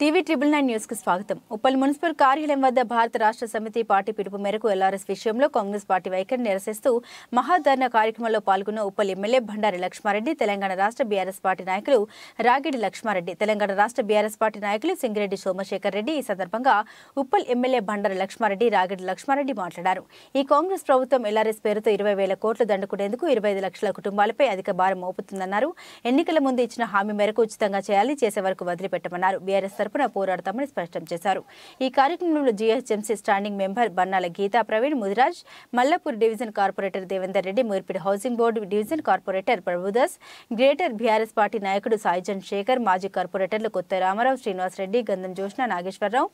TV triple nine news కు స్వాగతం Uppal municipal కార్యాలయం వద్ద భారత రాష్ట్ర సమితి పార్టీ పిలుపు మేరకు ఎల్ఆర్ఎస్ విషయంలో కాంగ్రెస్ పార్టీ వైఖరి నిరసిస్తూ మహాధరణ కార్యక్రమంలో పాల్గొన్న ఉప్పల్ ఎమ్మెల్యే భండారి లక్ష్మారెడ్డి తెలంగాణ రాష్ట్ర బీఆర్ఎస్ పార్టీ నాయకులు రాగిడి లక్ష్మారెడ్డి తెలంగాణ రాష్ట్ర బీఆర్ఎస్ పార్టీ నాయకులు సింగిరెడ్డి సోమశేఖర్ రెడ్డి ఈ సందర్భంగా ఉప్పల్ ఎమ్మెల్యే భండారి లక్ష్మారెడ్డి రాగిడి లక్ష్మారెడ్డి మాట్లాడారు ఈ కాంగ్రెస్ ప్రభుత్వం ఎల్ఆర్ఎస్ పేరుతో ఇరవై వేల కోట్లు దండుకునేందుకు ఇరవై ఐదు లక్షల కుటుంబాలపై అధిక భారం మోపుతుందన్నారు ఎన్నికల ముందు ఇచ్చిన హామీ మేరకు ఉచితంగా చేయాలి చేసే వరకు వదిలిపెట్టమన్నారు బీఆర్ఎస్ తరపున పోరాడతామని స్పష్టం చేశారు ఈ కార్యక్రమంలో GHMC standing member Bannala Geetha Praveen Mudiraj Mallapur division corporator Devender Reddy మూర్పిడి housing board division corporator Prabhudas greater BRS party నాయకుడు సాయిజన్ శేఖర్ మాజీ కార్పొరేటర్లు కొత్త రామారావు శ్రీనివాసరెడ్డి గంధం జోష్ణ నాగేశ్వరరావు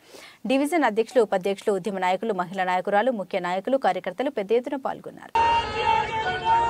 డివిజన్ అధ్యక్షులు ఉపాధ్యక్షులు ఉద్యమ నాయకులు మహిళా నాయకురాలు ముఖ్య నాయకులు కార్యకర్తలు పెద్ద ఎత్తున పాల్గొన్నారు